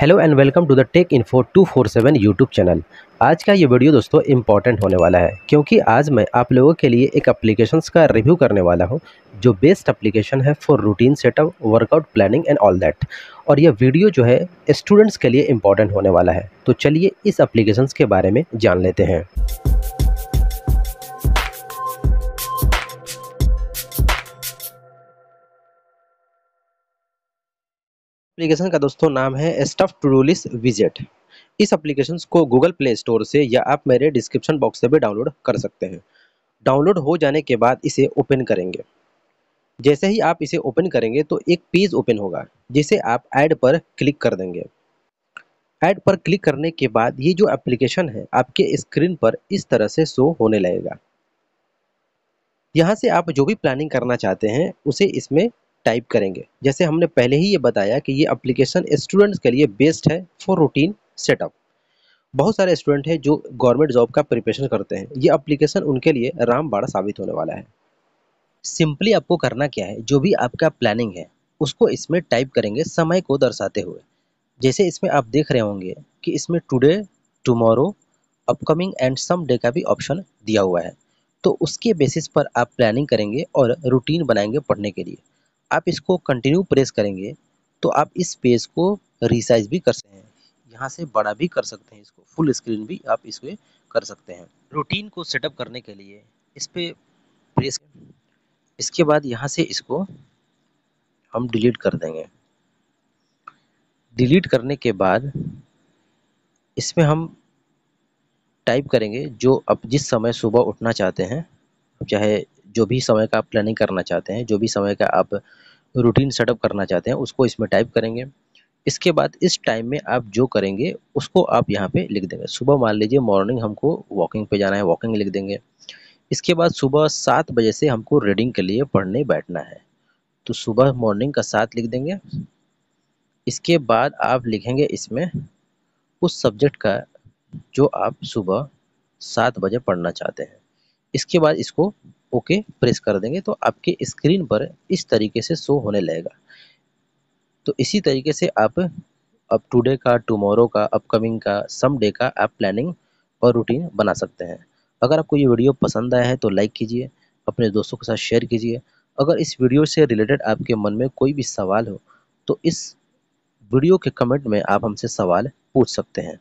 hello and welcome to the tech info 247 YouTube channel आज का ये वीडियो दोस्तों इम्पॉर्टेंट होने वाला है क्योंकि आज मैं आप लोगों के लिए एक अप्लीकेशन का रिव्यू करने वाला हूँ जो बेस्ट अप्लीकेशन है for routine setup workout planning and all that और यह वीडियो जो है स्टूडेंट्स के लिए इम्पॉर्टेंट होने वाला है तो चलिए इस अप्लीकेशन के बारे में जान लेते हैं एप्लीकेशन का दोस्तों नाम है स्टफ टूलिस विजेट इस एप्लीकेशन को गूगल प्ले स्टोर से या आप मेरे डिस्क्रिप्शन बॉक्स से भी डाउनलोड कर सकते हैं डाउनलोड हो जाने के बाद इसे ओपन करेंगे जैसे ही आप इसे ओपन करेंगे तो एक पेज ओपन होगा जिसे आप ऐड पर क्लिक कर देंगे ऐड पर क्लिक करने के बाद ये जो एप्लीकेशन है आपके स्क्रीन पर इस तरह से शो होने लगेगा यहाँ से आप जो भी प्लानिंग करना चाहते हैं उसे इसमें टाइप करेंगे जैसे हमने पहले ही ये बताया कि ये अप्लीकेशन स्टूडेंट्स के लिए बेस्ड है फॉर रूटीन सेटअप बहुत सारे स्टूडेंट हैं जो गवर्नमेंट जॉब का प्रिपरेशन करते हैं ये अप्लीकेशन उनके लिए रामबाड़ा साबित होने वाला है सिंपली आपको करना क्या है जो भी आपका प्लानिंग है उसको इसमें टाइप करेंगे समय को दर्शाते हुए जैसे इसमें आप देख रहे होंगे कि इसमें today tomorrow upcoming and some day का भी ऑप्शन दिया हुआ है तो उसके बेसिस पर आप प्लानिंग करेंगे और रूटीन बनाएंगे पढ़ने के लिए आप इसको कंटिन्यू प्रेस करेंगे तो आप इस पेज को रिसाइज भी कर सकते हैं यहाँ से बड़ा भी कर सकते हैं इसको फुल स्क्रीन भी आप इसमें कर सकते हैं रूटीन को सेटअप करने के लिए इस पर प्रेस इसके बाद यहाँ से इसको हम डिलीट कर देंगे डिलीट करने के बाद इसमें हम टाइप करेंगे जो आप जिस समय सुबह उठना चाहते हैं चाहे जो भी समय का आप प्लानिंग करना चाहते हैं जो भी समय का आप रूटीन सेटअप करना चाहते हैं उसको इसमें टाइप करेंगे इसके बाद इस टाइम में आप जो करेंगे उसको आप यहाँ पे लिख देंगे सुबह मान लीजिए मॉर्निंग हमको वॉकिंग पे जाना है वॉकिंग लिख देंगे इसके बाद सुबह सात बजे से हमको रीडिंग के लिए पढ़ने बैठना है तो सुबह मॉर्निंग का सात लिख देंगे इसके बाद आप लिखेंगे इसमें उस सब्जेक्ट का जो आप सुबह सात बजे पढ़ना चाहते हैं इसके बाद इसको ओके प्रेस कर देंगे तो आपके स्क्रीन पर इस तरीके से शो होने लगेगा तो इसी तरीके से आप अब टुडे का टुमारो का अपकमिंग का सम डे का आप प्लानिंग और रूटीन बना सकते हैं अगर आपको ये वीडियो पसंद आया है तो लाइक कीजिए अपने दोस्तों के साथ शेयर कीजिए अगर इस वीडियो से रिलेटेड आपके मन में कोई भी सवाल हो तो इस वीडियो के कमेंट में आप हमसे सवाल पूछ सकते हैं